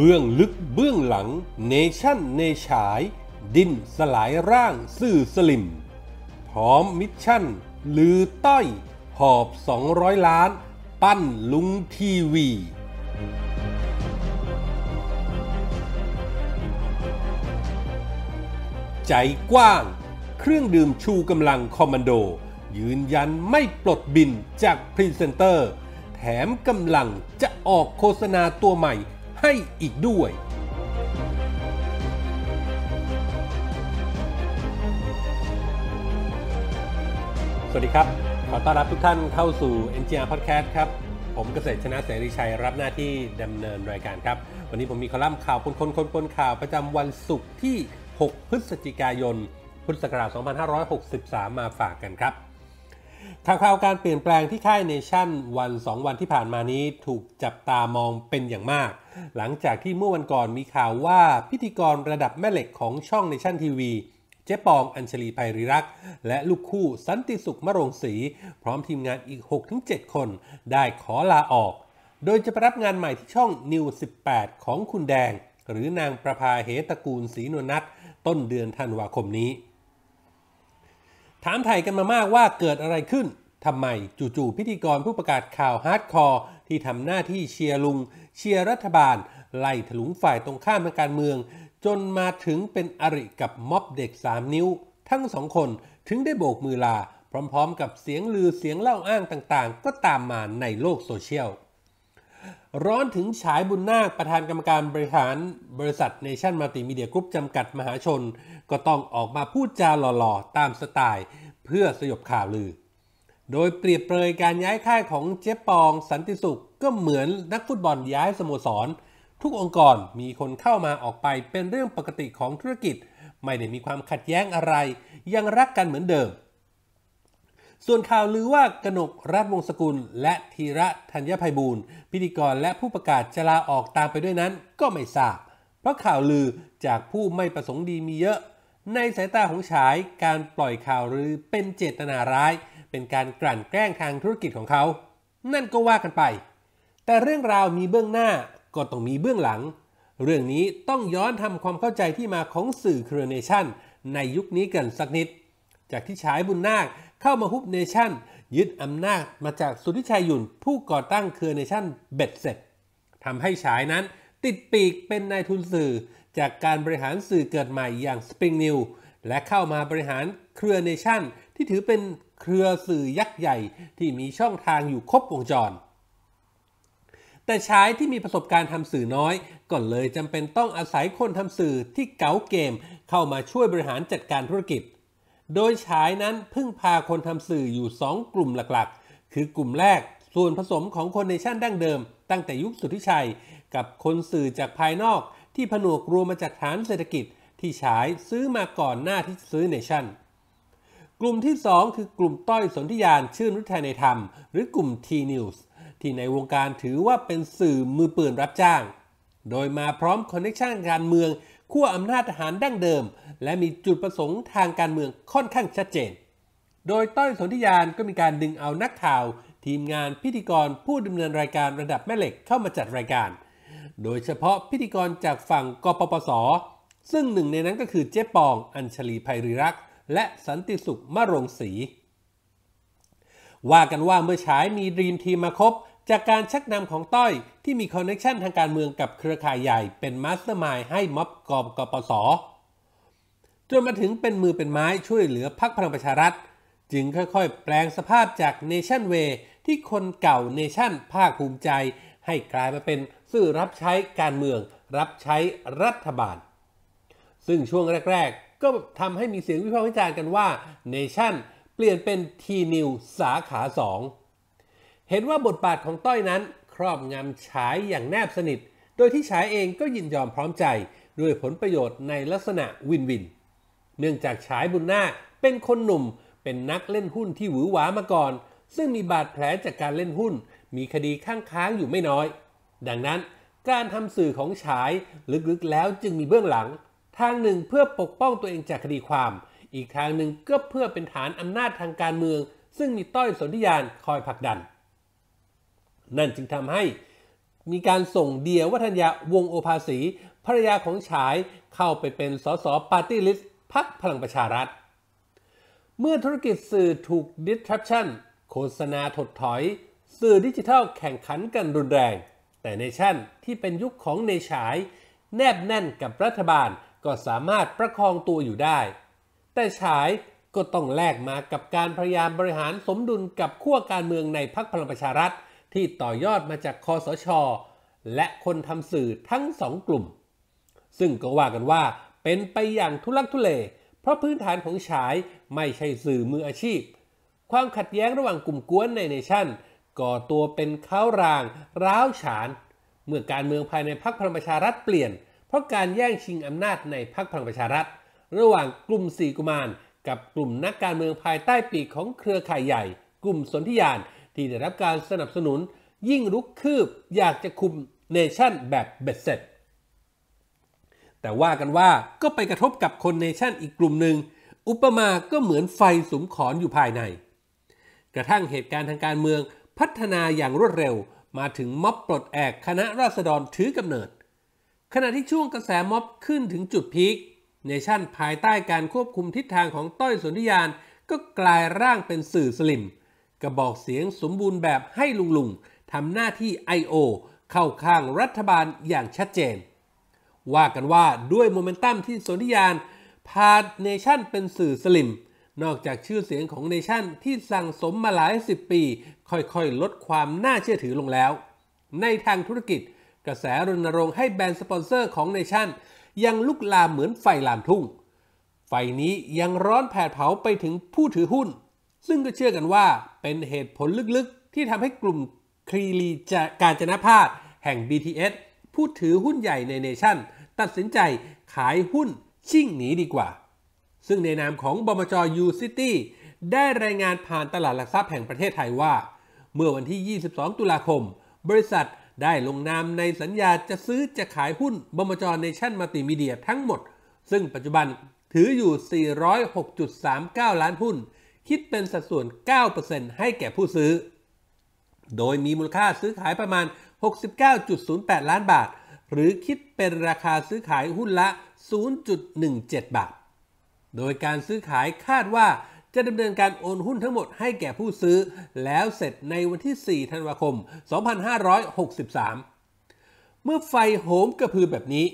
เบื้องลึกเบื้องหลังเนชั่นเนชาย ดินสลายร่างสื่อสลิม พร้อมมิชชั่นลือต้อย หอบ 200 ล้าน ปั้นลุงทีวี ใจกว้าง เครื่องดื่มชูกำลังคอมมานโด ยืนยันไม่ปลดบินจากพรีเซนเตอร์ แถมกำลังจะออกโฆษณาตัวใหม่ให้อีกด้วย สวัสดีครับ ขอต้อนรับทุกท่านเข้าสู่ NGR Podcast ครับ ผมเกษตรชนะเสรีชัยรับหน้าที่ดำเนินรายการครับ วันนี้ผมมีคอลัมน์ข่าวปนคนคนปนข่าวประจำวันศุกร์ที่ 6 พฤศจิกายนพุทธศักราช 2563 มาฝากกันครับข่าวข่าวการเปลี่ยนแปลงที่ค่ายเนชั่นวัน 2 วันที่ผ่านมานี้ถูกจับตามองเป็นอย่างมาก หลังจากที่เมื่อวันก่อนมีข่าวว่าพิธีกรระดับแม่เหล็กของช่องเนชั่นทีวี เจ๊ปองอัญชลีภัยริรักษ์และลูกคู่สันติสุขมรงศรีพร้อมทีมงานอีก 6-7 คนได้ขอลาออก โดยจะไปรับงานใหม่ที่ช่องนิว18 ของคุณแดง หรือนางประภาเหตกูลศรีนวนัทต้นเดือนธันวาคมนี้ถามไทยกันมามากว่าเกิดอะไรขึ้นทำไมจู่ๆพิธีกรผู้ประกาศข่าวฮาร์ดคอร์ที่ทำหน้าที่เชียร์ลุงเชียร์รัฐบาล ไล่ถลุงฝ่ายตรงข้ามทางการเมือง จนมาถึงเป็นอริกับม็อบเด็ก3นิ้ว ทั้งสองคนถึงได้โบกมือลาพร้อม ๆ กับเสียงลือเสียงเล่าอ้างต่างๆ ก็ตามมาในโลกโซเชียลร้อนถึงฉายบุญนาคประธานกรรมการบริหารบริษัทเนชั่นมัลติมีเดียกรุ๊ปจำกัดมหาชน ก็ต้องออกมาพูดจาหล่อๆตามสไตล์เพื่อสยบข่าวลือ โดยเปรียบเปรยการย้ายค่ายของเจ๊ปองสันติสุขก็เหมือนนักฟุตบอลย้ายสโมสร ทุกองค์กรมีคนเข้ามาออกไปเป็นเรื่องปกติของธุรกิจ ไม่ได้มีความขัดแย้งอะไร ยังรักกันเหมือนเดิม ส่วนข่าวลือว่ากนกรัฐวงศกุลและธีระธัญญาภัยบูรณ์พิธีกรและผู้ประกาศจะลาออกตามไปด้วยนั้นก็ไม่ทราบ เพราะข่าวลือจากผู้ไม่ประสงค์ดีมีเยอะ ในสายตาของฉายการปล่อยข่าวลือเป็นเจตนาร้าย เป็นการกลั่นแกล้งทางธุรกิจของเขา นั่นก็ว่ากันไป แต่เรื่องราวมีเบื้องหน้าก็ต้องมีเบื้องหลัง เรื่องนี้ต้องย้อนทำความเข้าใจที่มาของสื่อครเนชั่นในยุคนี้กันสักนิด จากที่ฉายบุญนาคเข้ามาฮุบเนชั่นยึดอำนาจมาจากสุธิชัยยุ่นผู้ก่อตั้งเครือเนชั่นเบ็ดเสร็จทำให้ฉายนั้นติดปีกเป็นนายทุนสื่อจากการบริหารสื่อเกิดใหม่อย่าง Spring New และเข้ามาบริหารเครือเนชั่นที่ถือเป็นเครือสื่อยักษ์ใหญ่ที่มีช่องทางอยู่ครบวงจร แต่ชายที่มีประสบการณ์ทำสื่อน้อยก็เลยจำเป็นต้องอาศัยคนทำสื่อที่เก๋าเกมเข้ามาช่วยบริหารจัดการธุรกิจโดยฉายนั้นพึ่งพาคนทำสื่ออยู่ 2 กลุ่มหลักๆ คือกลุ่มแรกส่วนผสมของคนในชาติดั้งเดิม ตั้งแต่ยุคสุทธิชัย กับคนสื่อจากภายนอก ที่ผนวกรวมมาจากฐานเศรษฐกิจที่ฉายซื้อมาก่อนหน้าที่ซื้อเนชั่น กลุ่มที่ 2 คือกลุ่มต้อยสนธิยานชื่นรุทนในธรรม หรือกลุ่ม T-News ที่ในวงการถือว่าเป็นสื่อมือปืนรับจ้าง โดยมาพร้อมคอนเนคชั่นการเมืองขั้วอำนาจทหารดั้งเดิม และมีจุดประสงค์ทางการเมืองค่อนข้างชัดเจน โดยต้อยสนธิยานก็มีการดึงเอานักข่าว ทีมงานพิธีกรผู้ดำเนินรายการระดับแม่เหล็กเข้ามาจัดรายการ โดยเฉพาะพิธีกรจากฝั่งกปปส ซึ่งหนึ่งในนั้นก็คือเจ๊ปอง อัญชลีภัยริรักษ์ และสันติสุขมะรงศรี ว่ากันว่าเมื่อฉายมีดรีมทีมมาคบจากการชักนำของต้อยที่มีคอนเนคชันทางการเมืองกับเครือข่ายใหญ่เป็นมาสเตอร์มายให้ม็อบกอบกปส จนมาถึงเป็นมือเป็นไม้ช่วยเหลือพรรคพลังประชารัฐ จึงค่อยๆ แปลงสภาพจากเนชั่นเวที่คนเก่าเนชั่นภาคภูมิใจ ให้กลายมาเป็นสื่อรับใช้การเมืองรับใช้รัฐบาล ซึ่งช่วงแรกๆ ก็ทำให้มีเสียงวิพากษ์วิจารณ์กันว่าเนชั่น เปลี่ยนเป็นทีนิวสาขา2เห็นว่าบทบาทของต้อยนั้นครอบงำฉายอย่างแนบสนิท โดยที่ฉายเองก็ยินยอมพร้อมใจ ด้วยผลประโยชน์ในลักษณะวินวิน เนื่องจากฉายบุญนาคเป็นคนหนุ่มเป็นนักเล่นหุ้นที่หวือหวามาก่อน ซึ่งมีบาดแผลจากการเล่นหุ้น มีคดีข้างค้างอยู่ไม่น้อย ดังนั้นการทำสื่อของฉาย ลึกๆแล้วจึงมีเบื้องหลัง ทางหนึ่งเพื่อปกป้องตัวเองจากคดีความ อีกทางหนึ่งก็เพื่อเป็นฐานอำนาจทางการเมือง ซึ่งมีต้อยสนธิยานคอยผลักดันนั่นจึงทำให้มีการส่งเดียวัฒนยาวงโอภาสีภรรยาของฉายเข้าไปเป็นสสปาร์ตี้ลิสต์พักพลังประชารัฐ เมื่อธุรกิจสื่อถูกดิสทรัพชันโฆษณาถดถอย สื่อดิจิทัลแข่งขันกันรุนแรง แต่เนชั่นที่เป็นยุคของเนฉาย แนบแน่นกับรัฐบาลก็สามารถประคองตัวอยู่ได้ แต่ฉายก็ต้องแลกมากับการพยายามบริหารสมดุลกับขั้วการเมืองในพรรคพลังประชารัฐที่ต่อยอดมาจากคอสชและคนทำสื่อทั้งสองกลุ่ม ซึ่งก็ว่ากันว่าเป็นไปอย่างทุลักทุเลเพราะพื้นฐานของฉายไม่ใช่สื่อมืออาชีพ ความขัดแย้งระหว่างกลุ่มกวนในเนชั่น ก่อตัวเป็นข้าวราง ร้าวฉาน เมื่อการเมืองภายในพรรคพลังประชารัฐเปลี่ยน เพราะการแย่งชิงอำนาจในพรรคพลังประชารัฐ ระหว่างกลุ่มสี่กุมารกับกลุ่มนักการเมืองภายใต้ปีกของเครือข่ายใหญ่ กลุ่มสนธิยานที่ได้รับการสนับสนุนยิ่งรุกคืบ อยากจะคุมเนชั่นแบบเบ็ดเสร็จ แต่ว่ากันว่าก็ไปกระทบกับคนเนชั่นอีกกลุ่มหนึ่ง อุปมาก็เหมือนไฟสุมขอนอยู่ภายใน กระทั่งเหตุการณ์ทางการเมืองพัฒนาอย่างรวดเร็ว มาถึงม็อบปลดแอกคณะราษฎรถือกำเนิด ขณะที่ช่วงกระแสม็อบขึ้นถึงจุดพีคเนชั่นภายใต้การควบคุมทิศทางของต้อยสนธิยานก็กลายร่างเป็นสื่อสลิมกระบอกเสียงสมบูรณ์แบบให้ลุงลุงทำหน้าที่ I.O. เข้าข้างรัฐบาลอย่างชัดเจน ว่ากันว่าด้วยโมเมนตัมที่สนธิยานพาเนชั่นเป็นสื่อสลิม นอกจากชื่อเสียงของเนชั่นที่สั่งสมมาหลายสิบปี ค่อยๆ ลดความน่าเชื่อถือลงแล้ว ในทางธุรกิจกระแสรณรงค์ให้แบรนด์สปอนเซอร์ของเนชั่นยังลุกลามเหมือนไฟลามทุ่งไฟนี้ยังร้อนแผดเผาไปถึงผู้ถือหุ้นซึ่งก็เชื่อกันว่าเป็นเหตุผลลึกๆ ที่ทำให้กลุ่มคลีลีจการจนพาดแห่ง BTS ผู้ถือหุ้นใหญ่ในเนชั่น ตัดสินใจขายหุ้นชิ่งหนีดีกว่า ซึ่งในนามของบมจยูซิตี้ได้รายงานผ่านตลาดหลักทรัพย์แห่งประเทศไทยว่า เมื่อวันที่ 22 ตุลาคม บริษัทได้ลงนามในสัญญาจะซื้อจะขายหุ้น บมจเนชั่นมัลติมีเดียทั้งหมด ซึ่งปัจจุบันถืออยู่406.39 ล้านหุ้นคิดเป็นสัดส่วน 9%ให้แก่ผู้ซื้อ โดยมีมูลค่าซื้อขายประมาณ 69.08 ล้านบาท หรือคิดเป็นราคาซื้อขายหุ้นละ 0.17 บาท โดยการซื้อขายคาดว่าจะดำเนินการโอนหุ้นทั้งหมดให้แก่ผู้ซื้อ แล้วเสร็จในวันที่ 4 ธันวาคม 2563 เมื่อไฟโหมกระพือแบบนี้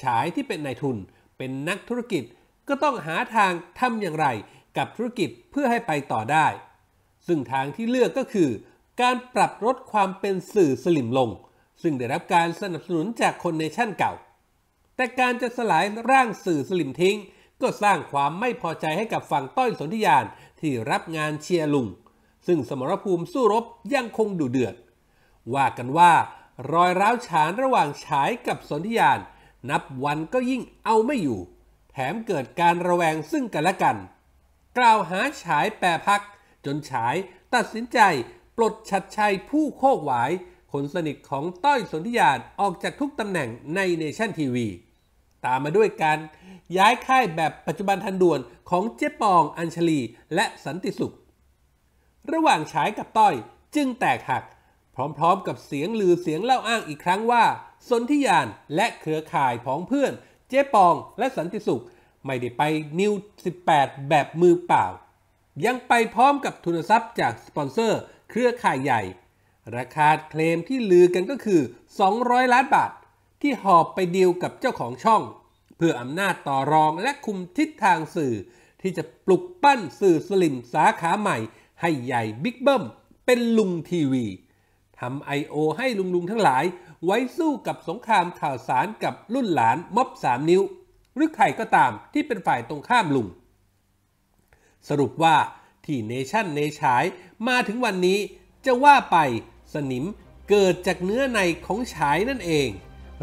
ฉายที่เป็นนายทุน เป็นนักธุรกิจ ก็ต้องหาทางทำอย่างไรกับธุรกิจเพื่อให้ไปต่อได้ ซึ่งทางที่เลือกก็คือการปรับลดความเป็นสื่อสลิมลง ซึ่งได้รับการสนับสนุนจากคนในชั่นเก่า แต่การจะสลายร่างสื่อสลิมทิ้ง ก็สร้างความไม่พอใจให้กับฝั่งต้อยสนธิยานที่รับงานเชียร์ลุง ซึ่งสมรภูมิสู้รบยังคงดุเดือด ว่ากันว่ารอยร้าวฉานระหว่างฉายกับสนธิยานนับวันก็ยิ่งเอาไม่อยู่ แถมเกิดการระแวงซึ่งกันและกันกล่าวหาฉายแปรพัก จนฉายตัดสินใจ ปลดชัดชัยผู้โคกหวคนสนิทของต้อยสนธิยานออกจากทุกตำแหน่งในเนชั่นทีวีตามมาด้วยการย้ายค่ายแบบปัจจุบันทันด่วนของเจ๊ปองอัญชลีและสันติสุข ระหว่างฉายกับต้อยจึงแตกหัก พร้อมๆกับเสียงลือเสียงเล่าอ้างอีกครั้งว่า สนธิยานและเครือข่ายของเพื่อน เจ๊ปอง และสันติสุขไม่ได้ไปนิว18 แบบมือเปล่า ยังไปพร้อมกับทุนทรัพย์จากสปอนเซอร์เครือข่ายใหญ่ ราคาเคลมที่ลือกันก็คือ 200 ล้านบาท ที่หอบไปดีลกับเจ้าของช่อง เพื่ออำนาจต่อรองและคุมทิศทางสื่อ ที่จะปลุกปั้นสื่อสลิมสาขาใหม่ให้ใหญ่บิ๊กเบิ้มเป็นลุงทีวีทำไอโอให้ลุงๆทั้งหลาย ไว้สู้กับสงครามข่าวสารกับรุ่นหลานม็อบสามนิ้วหรือใครก็ตามที่เป็นฝ่ายตรงข้ามลุงสรุปว่า ที่เนชั่นเนชัยมาถึงวันนี้จะว่าไปสนิมเกิดจากเนื้อในของฉายนั่นเอง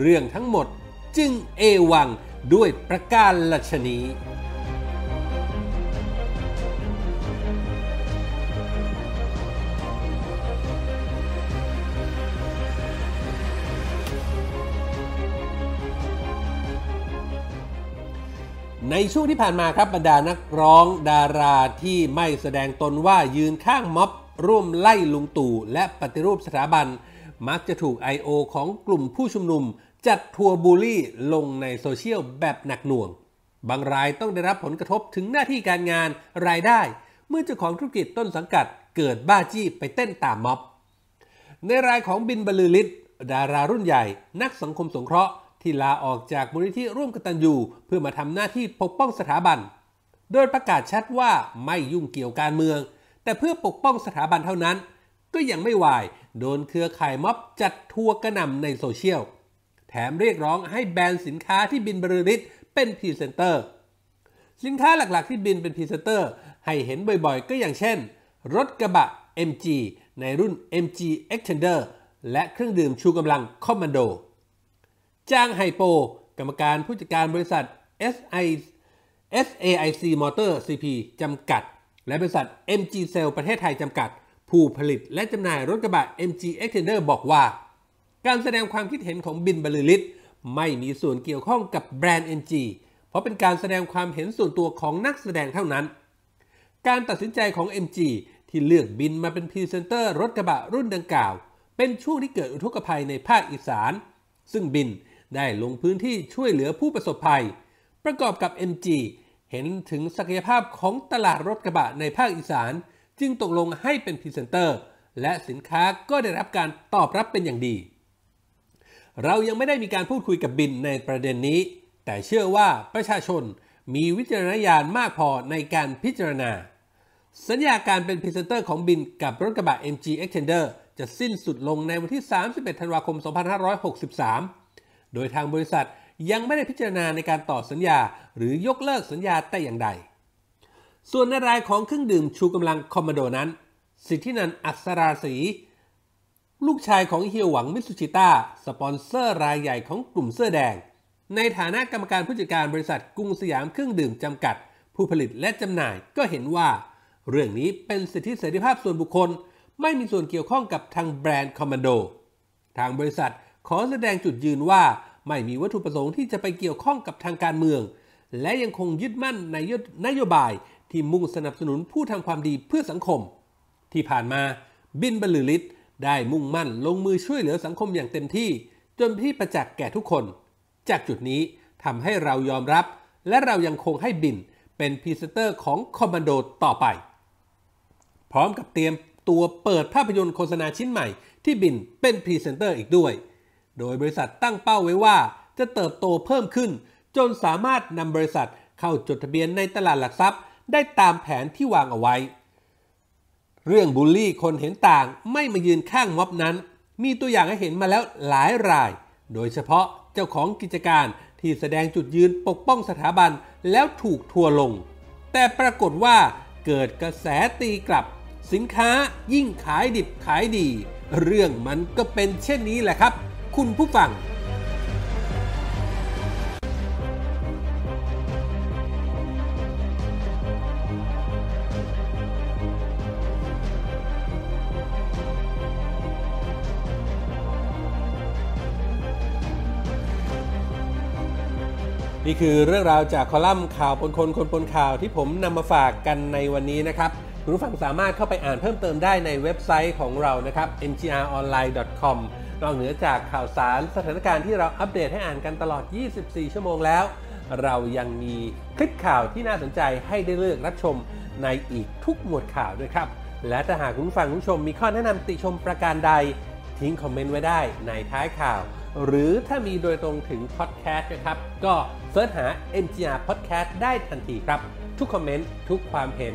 เรื่องทั้งหมดจึงเอวังด้วยประการลัชนีในช่วงที่ผ่านมาครับบรรดานักร้องดาราที่ไม่แสดงตนว่ายืนข้างม็อบ ร่วมไล่ลุงตู่และปฏิรูปสถาบัน มักจะถูก I.O. ของกลุ่มผู้ชุมนุม จัดทัวร์บูลลี่ลงในโซเชียลแบบหนักหน่วง บางรายต้องได้รับผลกระทบถึงหน้าที่การงานรายได้ เมื่อเจ้าของธุรกิจต้นสังกัดเกิดบ้าจี้ไปเต้นตามม็อบในรายของบินบรลือิศดารารุ่นใหญ่ นักสังคมสงเคราะห์ที่ลาออกจากมูลนิธิร่วมกตัญญูเพื่อมาทำหน้าที่ปกป้องสถาบัน โดยประกาศชัดว่าไม่ยุ่งเกี่ยวการเมือง แต่เพื่อปกป้องสถาบันเท่านั้น ก็ยังไม่วายโดนเครือข่ายม็อบจัดทัวร์กระหน่ำในโซเชียลแถมเรียกร้องให้แบนสินค้าที่บินบริลิตเป็นพรีเซนเตอร์สินค้าหลักๆที่บินเป็นพรีเซนเตอร์ให้เห็นบ่อยๆ ก็อย่างเช่น รถกระบะ MG ในรุ่น MG Extender และเครื่องดื่มชูกำลังคอมมานโดจ้างไฮโปกรรมการผู้จัดการบริษัท SI SAIC Motor CP จำกัด และบริษัท MG Cell ประเทศไทยจำกัด ผู้ผลิตและจำหน่ายรถกระบะ MG Extender บอกว่า การแสดงความคิดเห็นของบินบรลลิตไม่มีส่วนเกี่ยวข้องกับแบรนด์ MG เพราะเป็นการแสดงความเห็นส่วนตัวของนักแสดงเท่านั้น การตัดสินใจของ MG ที่เลือกบินมาเป็นพรีเซนเตอร์ รถกระบะรุ่นดังกล่าว เป็นช่วงที่เกิดอุทกภัยในภาคอีสานซึ่งบินได้ลงพื้นที่ช่วยเหลือผู้ประสบภัย ประกอบกับ MG เห็นถึงศักยภาพของตลาดรถกระบะในภาคอีสาน จึงตกลงให้เป็นพรีเซนเตอร์ และสินค้าก็ได้รับการตอบรับเป็นอย่างดี เรายังไม่ได้มีการพูดคุยกับบินในประเด็นนี้ แต่เชื่อว่าประชาชนมีวิจารณญาณมากพอในการพิจารณา สัญญาการเป็นพรีเซนเตอร์ของบินกับรถกระบะ MG Extender จะสิ้นสุดลงในวันที่31ธันวาคม2563โดยทางบริษัทยังไม่ได้พิจารณาในการต่อสัญญาหรือยกเลิกสัญญาแต่อย่างใด ส่วนในรายของเครื่องดื่มชูกำลังคอมมานโดนั้น สิทธินันอัศราศีลูกชายของเฮียวหวังมิสุชิต้าสปอนเซอร์รายใหญ่ของกลุ่มเสื้อแดง ในฐานะกรรมการผู้จัดการบริษัทกรุงสยามเครื่องดื่มจำกัด ผู้ผลิตและจำหน่ายก็เห็นว่า เรื่องนี้เป็นสิทธิเสรีภาพส่วนบุคคล ไม่มีส่วนเกี่ยวข้องกับทางแบรนด์คอมมานโด ทางบริษัทขอแสดงจุดยืนว่าไม่มีวัตถุประสงค์ที่จะไปเกี่ยวข้องกับทางการเมือง และยังคงยึดมั่นในนโยบาย ที่มุ่งสนับสนุนผู้ทำความดีเพื่อสังคม ที่ผ่านมาบินบรรลือฤทธิ์ได้มุ่งมั่นลงมือช่วยเหลือสังคมอย่างเต็มที่ จนพี่ประจักษ์แก่ทุกคน จากจุดนี้ทำให้เรายอมรับ และเรายังคงให้บินเป็นพรีเซนเตอร์ของคอมมานโดต่อไป พร้อมกับเตรียมตัวเปิดภาพยนตร์โฆษณาชิ้นใหม่ ที่บินเป็นพรีเซนเตอร์อีกด้วยโดยบริษัทตั้งเป้าไว้ว่าจะเติบโตเพิ่มขึ้น จนสามารถนำบริษัทเข้าจดทะเบียนในตลาดหลักทรัพย์ได้ตามแผนที่วางเอาไว้ เรื่องบูลลี่คนเห็นต่างไม่มายืนข้างม็อบนั้น มีตัวอย่างให้เห็นมาแล้วหลายราย โดยเฉพาะเจ้าของกิจการที่แสดงจุดยืนปกป้องสถาบันแล้วถูกทัวลง แต่ปรากฏว่าเกิดกระแสตีกลับ สินค้ายิ่งขายดิบขายดี เรื่องมันก็เป็นเช่นนี้แหละครับคุณผู้ฟัง นี่คือเรื่องราวจากคอลัมน์ข่าวปนคน คนปนข่าวที่ผมนำมาฝากกันในวันนี้นะครับคุณผู้ฟังสามารถเข้าไปอ่านเพิ่มเติมได้ในเว็บไซต์ของเรานะครับ mgronline.com นอกเหนือจากข่าวสารสถานการณ์ที่เราอัปเดตให้อ่านกันตลอด 24 ชั่วโมงแล้ว เรายังมีคลิปข่าวที่น่าสนใจให้ได้เลือกรับชมในอีกทุกหมวดข่าวด้วยครับและถ้าหากคุณฟังคุณชมมีข้อแนะนำติชมประการใด ทิ้งคอมเมนต์ไว้ได้ในท้ายข่าว หรือถ้ามีโดยตรงถึงพอดแคสต์นะครับก็เสิร์ชหา MGR Podcast ได้ทันทีครับทุกคอมเมนต์ทุกความเห็น